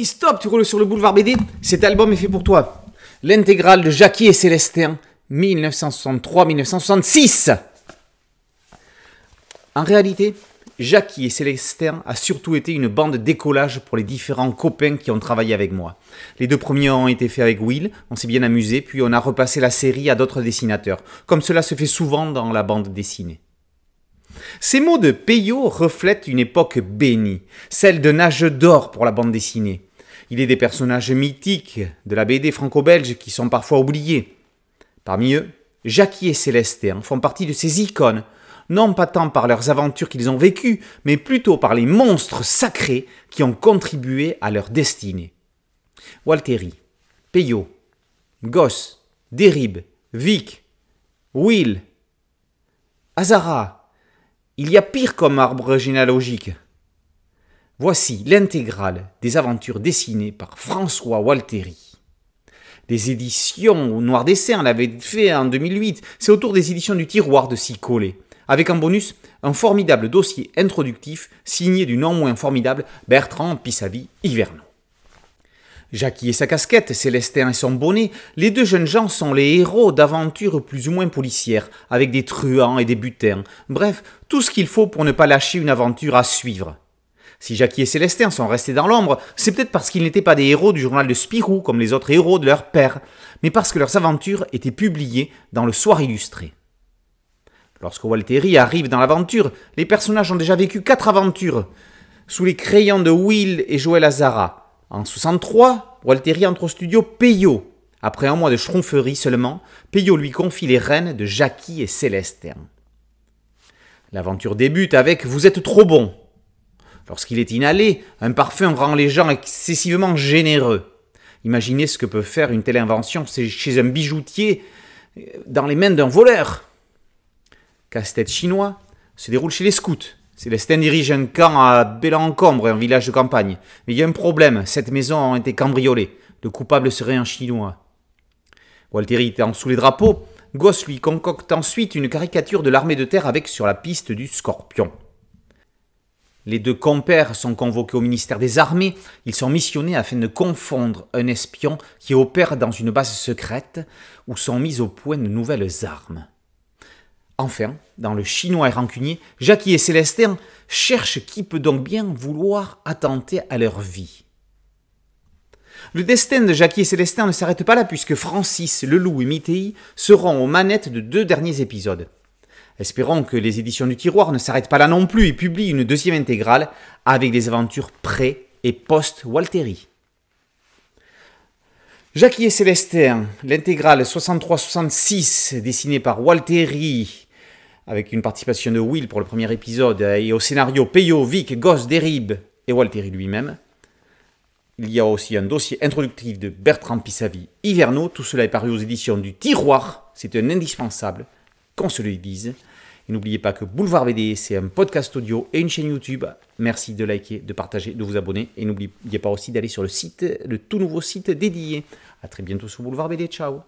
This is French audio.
« Stop, tu roules sur le boulevard BD Cet album est fait pour toi. L'intégrale de Jackie et Célestin, 1963-1966. En réalité, Jackie et Célestin a surtout été une bande décollage pour les différents copains qui ont travaillé avec moi. Les deux premiers ont été faits avec Will, on s'est bien amusé, puis on a repassé la série à d'autres dessinateurs, comme cela se fait souvent dans la bande dessinée. Ces mots de Peyo reflètent une époque bénie, celle d'un âge d'or pour la bande dessinée. Il est des personnages mythiques de la BD franco-belge qui sont parfois oubliés. Parmi eux, Jackie et Célestin hein, font partie de ces icônes, non pas tant par leurs aventures qu'ils ont vécues, mais plutôt par les monstres sacrés qui ont contribué à leur destinée. Walteri, Peyo, Goss, Derib, Vic, Will, Azara. Il y a pire comme arbre généalogique. Voici l'intégrale des aventures dessinées par François Walteri. Des éditions au Noir Dessin l'avait fait en 2008, c'est autour des éditions du tiroir de s'y Avec en bonus un formidable dossier introductif signé du non moins formidable Bertrand Pisavi Hivernon. Jackie et sa casquette, Célestin et son bonnet, les deux jeunes gens sont les héros d'aventures plus ou moins policières, avec des truands et des butins, bref, tout ce qu'il faut pour ne pas lâcher une aventure à suivre. Si Jackie et Célestin sont restés dans l'ombre, c'est peut-être parce qu'ils n'étaient pas des héros du journal de Spirou comme les autres héros de leur père, mais parce que leurs aventures étaient publiées dans le Soir illustré. Lorsque Walteri arrive dans l'aventure, les personnages ont déjà vécu quatre aventures sous les crayons de Will et Joël Azara. En 63, Walteri entre au studio Peyo. Après un mois de chronferie seulement, Peyo lui confie les rênes de Jackie et Célestin. L'aventure débute avec Vous êtes trop bon, Lorsqu'il est inhalé, un parfum rend les gens excessivement généreux. Imaginez ce que peut faire une telle invention chez un bijoutier euh, dans les mains d'un voleur. Casse-tête chinois se déroule chez les scouts. Célestin dirige un camp à Bélancombre, un village de campagne. Mais il y a un problème, cette maison a été cambriolée. Le coupable serait un chinois. est étant sous les drapeaux, Goss lui concocte ensuite une caricature de l'armée de terre avec sur la piste du scorpion. Les deux compères sont convoqués au ministère des Armées, ils sont missionnés afin de confondre un espion qui opère dans une base secrète où sont mises au point de nouvelles armes. Enfin, dans le chinois et rancunier, Jackie et Célestin cherchent qui peut donc bien vouloir attenter à leur vie. Le destin de Jackie et Célestin ne s'arrête pas là puisque Francis, le loup et Mitei seront aux manettes de deux derniers épisodes. Espérons que les éditions du tiroir ne s'arrêtent pas là non plus et publient une deuxième intégrale avec des aventures pré- et post-Walteri. Jackie et Célestin, l'intégrale 63-66 dessinée par Walteri avec une participation de Will pour le premier épisode et au scénario Peyo, Vic, Goss, Derib et Walteri lui-même. Il y a aussi un dossier introductif de Bertrand Pissavi, Hiverno. Tout cela est paru aux éditions du Tiroir. C'est un indispensable qu'on se le dise. Et n'oubliez pas que Boulevard BD, c'est un podcast audio et une chaîne YouTube. Merci de liker, de partager, de vous abonner. Et n'oubliez pas aussi d'aller sur le site, le tout nouveau site dédié. À très bientôt sur Boulevard BD. Ciao